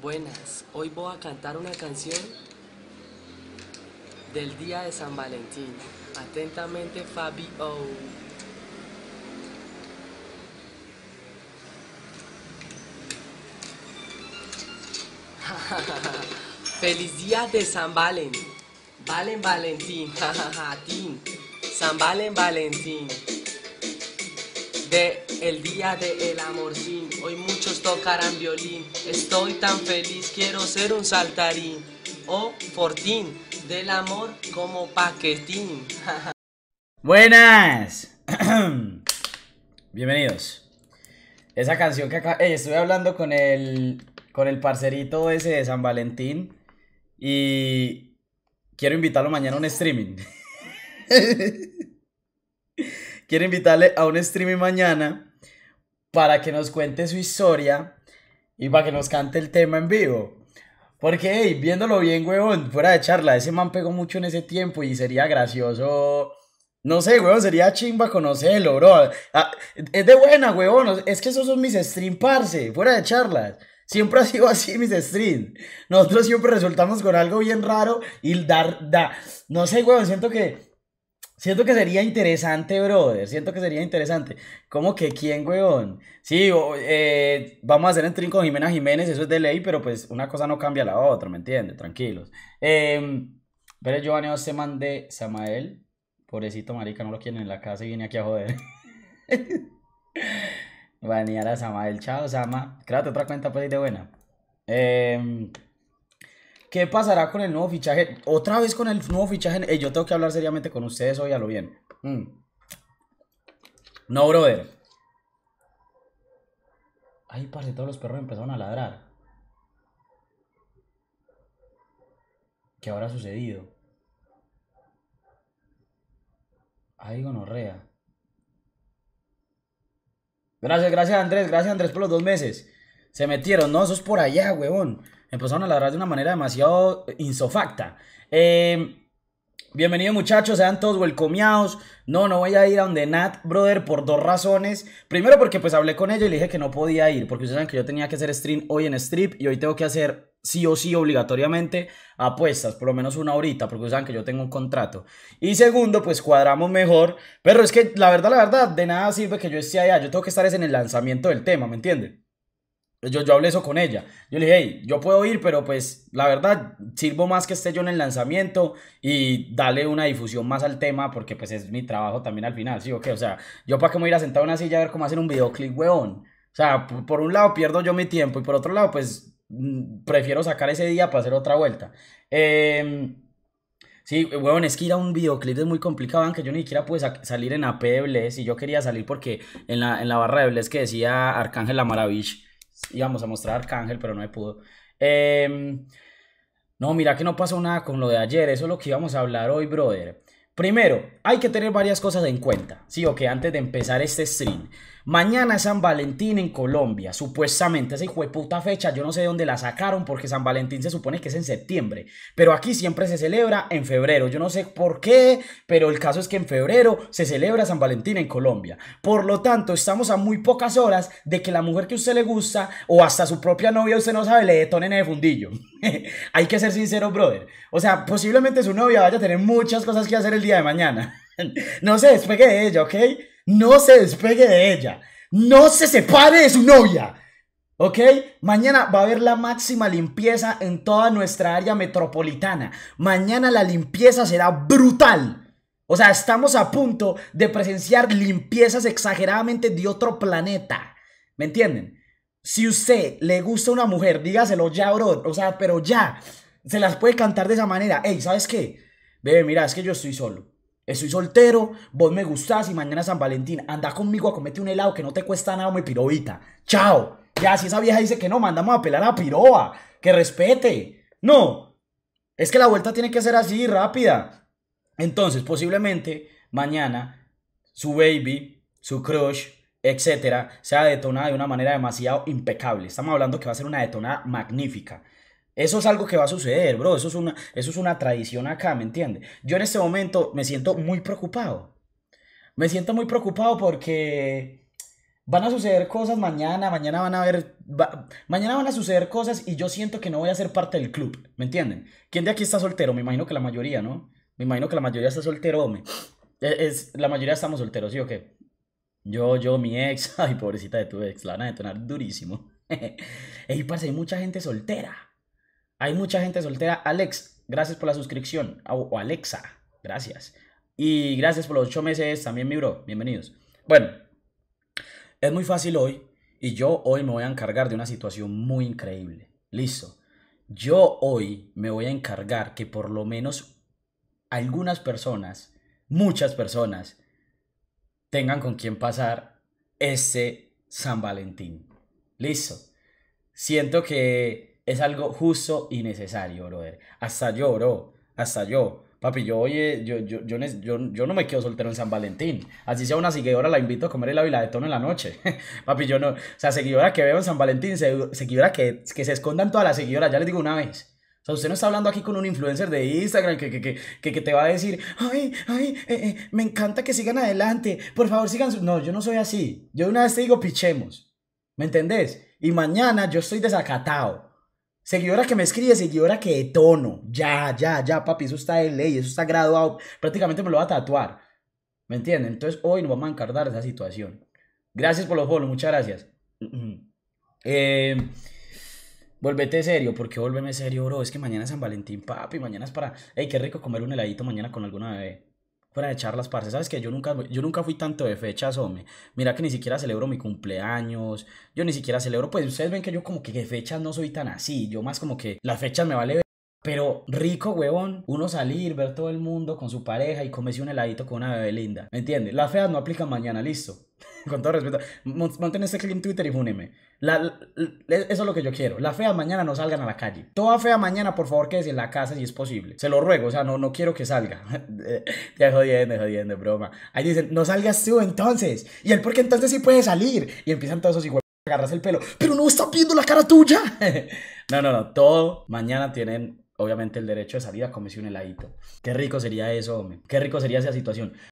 Buenas, hoy voy a cantar una canción del día de San Valentín. Atentamente Fabio. Feliz día de San Valentín. Valen Valentín. San Valen Valentín. De el día de el sin Hoy muchos tocarán violín. Estoy tan feliz, quiero ser un saltarín. O oh, fortín, del amor como paquetín. Buenas. Bienvenidos. Esa canción que acá... Eh, estuve hablando con el, con el parcerito ese de San Valentín. Y quiero invitarlo mañana a un streaming. quiero invitarle a un streaming mañana para que nos cuente su historia y para que nos cante el tema en vivo. Porque, hey, viéndolo bien, huevón, fuera de charla, ese man pegó mucho en ese tiempo y sería gracioso. No sé, huevón, sería chimba conocerlo, bro. Ah, es de buena, huevón. Es que esos son mis stream, parse, fuera de charlas. Siempre ha sido así mis streams. Nosotros siempre resultamos con algo bien raro y dar, da. No sé, huevón, siento que Siento que sería interesante, brother. Siento que sería interesante. ¿Cómo que quién, weón? Sí, eh, vamos a hacer el trinco con Jimena Jiménez, eso es de ley, pero pues una cosa no cambia a la otra, ¿me entiendes? Tranquilos. Eh, pero Giovanni se de Samael. Pobrecito marica, no lo quieren en la casa y viene aquí a joder. Banear a Samael. Chao, Sama. Créate otra cuenta, pues, de buena. Eh... ¿Qué pasará con el nuevo fichaje? Otra vez con el nuevo fichaje. Eh, yo tengo que hablar seriamente con ustedes hoy a lo bien. Mm. No, brother. Ahí parce, todos los perros empezaron a ladrar. ¿Qué habrá sucedido? Ahí gonorrea. Gracias, gracias Andrés, gracias Andrés por los dos meses. Se metieron, no, eso es por allá, huevón. Empezaron a ladrar de una manera demasiado eh, insofacta. Eh, bienvenidos muchachos, sean todos welcomeados. No, no voy a ir a donde Nat, brother, por dos razones. Primero porque pues hablé con ella y le dije que no podía ir, porque ustedes saben que yo tenía que hacer stream hoy en Strip y hoy tengo que hacer sí o sí obligatoriamente apuestas, por lo menos una horita, porque ustedes saben que yo tengo un contrato. Y segundo, pues cuadramos mejor, pero es que la verdad, la verdad, de nada sirve que yo esté allá, yo tengo que estar en el lanzamiento del tema, ¿me entienden? Yo, yo hablé eso con ella. Yo le dije, hey, yo puedo ir, pero pues la verdad, sirvo más que esté yo en el lanzamiento y darle una difusión más al tema porque pues es mi trabajo también al final, ¿sí o qué? O sea, yo para qué me voy a ir a sentar en una silla a ver cómo hacer un videoclip, weón. O sea, por, un lado pierdo yo mi tiempo y por otro lado, pues mm, prefiero sacar ese día para hacer otra vuelta. Em, sí, weón, es que ir a un videoclip es muy complicado, aunque yo ni siquiera pude salir en AP de Bless y yo quería salir porque en la, barra de Bless que decía Arcángel Amaravich íbamos a mostrar Arcángel, pero no me pudo. Em, no, mira que no pasó nada con lo de ayer, eso es lo que íbamos a hablar hoy, brother. Primero, hay que tener varias cosas en cuenta, ¿sí? o que antes de empezar este stream. Mañana es San Valentín en Colombia, supuestamente esa hijo puta fecha, yo no sé de dónde la sacaron porque San Valentín se supone que es en septiembre, pero aquí siempre se celebra en febrero, yo no sé por qué, pero el caso es que en febrero se celebra San Valentín en Colombia. Por lo tanto, estamos a muy pocas horas de que la mujer que usted le gusta o hasta su propia novia usted no sabe le detonen el fundillo. Hay que ser sincero, brother. O sea, posiblemente su novia vaya a tener muchas cosas que hacer el día de mañana. no sé, despegue de ella, ¿ok? No se despegue de ella. No se separe de su novia. ¿Ok? Mañana va a haber la máxima limpieza en toda nuestra área metropolitana. Mañana la limpieza será brutal. O sea, estamos a punto de presenciar limpiezas exageradamente de otro planeta. ¿Me entienden? Si usted le gusta una mujer, dígaselo ya, bro. O sea, pero ya. Se las puede cantar de esa manera. Ey, ¿sabes qué? Bebe, mira, es que yo estoy solo. Estoy soltero, vos me gustás y mañana San Valentín. Anda conmigo a comerte un helado que no te cuesta nada, mi pirovita. Chao. Ya, si esa vieja dice que no, mandamos a pelar a piroa. Que respete. No. Es que la vuelta tiene que ser así, rápida. Entonces, posiblemente mañana su baby, su crush, etcétera, sea detonada de una manera demasiado impecable. Estamos hablando que va a ser una detonada magnífica. Eso es algo que va a suceder, bro. Eso es una, eso es una tradición acá, ¿me entiendes? Yo en este momento me siento muy preocupado. Me siento muy preocupado porque van a suceder cosas mañana, mañana van a haber, mañana van a suceder cosas y yo siento que no voy a ser parte del club, ¿me entienden? ¿Quién de aquí está soltero? Me imagino que la mayoría, ¿no? Me imagino que la mayoría está soltero, hombre. E, es, la mayoría estamos solteros, ¿sí o qué? Yo, yo, mi ex, ay, pobrecita de tu ex, la van a detonar durísimo. Ey, parce, hay mucha gente soltera hay mucha gente soltera. Alex, gracias por la suscripción. O Alexa, gracias. Y gracias por los ocho meses también, mi bro. Bienvenidos. Bueno, es muy fácil hoy. Y yo hoy me voy a encargar de una situación muy increíble. Listo. Yo hoy me voy a encargar que por lo menos algunas personas, muchas personas, tengan con quien pasar ese San Valentín. Listo. Siento que es algo justo y necesario, brother. Hasta yo, bro. Hasta yo. Papi, yo, oye, yo, yo, yo, no me quedo soltero en San Valentín. Así sea una seguidora, la invito a comer el ávila de tono en la noche. Papi, yo no. O sea, seguidora que veo en San Valentín, seguidora que, que se escondan todas las seguidoras, ya les digo una vez. O sea, usted no está hablando aquí con un influencer de Instagram que, que, te va a decir, ay, ay, eh, eh, me encanta que sigan adelante, por favor sigan. No, yo no soy así. Yo una vez te digo, pichemos. ¿Me entendés? Y mañana yo estoy desacatado. Seguidora que me escribe, seguidora que tono Ya, ya, ya, papi, eso está de ley, eso está graduado. Prácticamente me lo va a tatuar. ¿Me entienden? Entonces hoy no vamos a encargar esa situación. Gracias por los follows, muchas gracias. Eh, serio, porque volveme serio, bro? Es que mañana es San Valentín, papi, mañana es para... Ey, qué rico comer un heladito mañana con alguna bebé fuera de charlas, parce, sabes que yo nunca, yo nunca fui tanto de fechas, hombre, mira que ni siquiera celebro mi cumpleaños, yo ni siquiera celebro, pues ustedes ven que yo como que de fechas no soy tan así, yo más como que las fechas me vale pero rico, huevón, uno salir, ver todo el mundo con su pareja y comerse un heladito con una bebé linda. ¿Me entiendes? Las feas no aplican mañana, listo. con todo respeto, mantén este clip en Twitter y fúneme. eso es lo que yo quiero. La fea mañana no salgan a la calle. Toda fea mañana, por favor, quédese en la casa si es posible. Se lo ruego, o sea, no, no quiero que salga. ya jodiendo, jodiendo, broma. Ahí dicen, no salgas tú entonces. Y él, qué entonces sí puede salir. Y empiezan todos esos igual agarras el pelo. Pero no está viendo la cara tuya. no, no, no. Todo mañana tienen obviamente el derecho de salir a comerse un heladito. Qué rico sería eso, hombre. Qué rico sería esa situación.